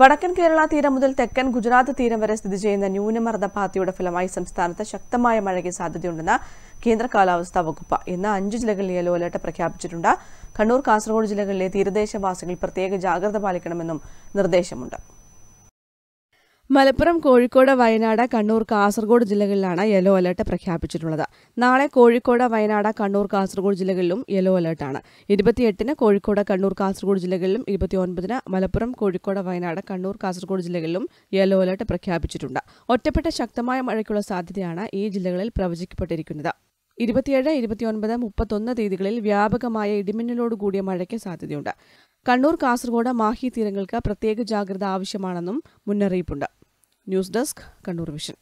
വടക്കൻ കേരള തീരം മുതൽ തെക്കൻ ഗുജറാത്ത് തീരം വരെ സ്ഥിതി ചെയ്യുന്ന ന്യൂനമർദ്ദപാത്തിയുടെ ഫലമായി സംസ്ഥാനത്ത് ശക്തമായ മഴയ്ക്ക് സാധ്യതയുണ്ടെന്ന് കേന്ദ്ര കാലാവസ്ഥാ വകുപ്പ് ഇന്ന് അഞ്ച് ജില്ലകളിൽ യെല്ലോ അലർട്ട് പ്രഖ്യാപിച്ചിട്ടുണ്ട് കണ്ണൂർ കാസർഗോഡ് ജില്ലകളിലെ തീരദേശവാസികൾ പ്രത്യേക ജാഗ്രത പാലിക്കണമെന്നും നിർദ്ദേശമുണ്ട് മലപ്പുറം കോഴിക്കോട് വയനാട് കണ്ണൂർ കാസർഗോഡ് ജില്ലകളിലാണ് യെല്ലോ അലർട്ട് പ്രഖ്യാപിച്ചിട്ടുള്ളത് നാളെ കോഴിക്കോട് വയനാട് കണ്ണൂർ കാസർഗോഡ് ജില്ലകളിലും യെല്ലോ അലേർട്ടാണ് ഇരുപത്തിയെട്ടിന് കോഴിക്കോട് കണ്ണൂർ കാസർഗോഡ് ജില്ലകളിലും ഇരുപത്തിയൊൻപതിന് മലപ്പുറം കോഴിക്കോട് വയനാട് കണ്ണൂർ കാസർഗോഡ് ജില്ലകളിലും യെല്ലോ അലർട്ട് പ്രഖ്യാപിച്ചിട്ടുണ്ട് ഒറ്റപ്പെട്ട ശക്തമായ മഴയ്ക്കുള്ള സാധ്യതയാണ് ഈ ജില്ലകളിൽ പ്രവചിക്കപ്പെട്ടിരിക്കുന്നത് ഇരുപത്തിയേഴ് ഇരുപത്തിയൊൻപത് മുപ്പത്തൊന്ന് തീയതികളിൽ വ്യാപകമായ ഇടിമിന്നലോടുകൂടിയ മഴയ്ക്ക് സാധ്യതയുണ്ട് കണ്ണൂർ കാസർഗോഡ് മാഹി തീരങ്ങൾക്ക് പ്രത്യേക ജാഗ്രത ആവശ്യമാണെന്നും മുന്നറിയിപ്പുണ്ട് ന്യൂസ് ഡെസ്ക് കണ്ണൂർ വിഷൻ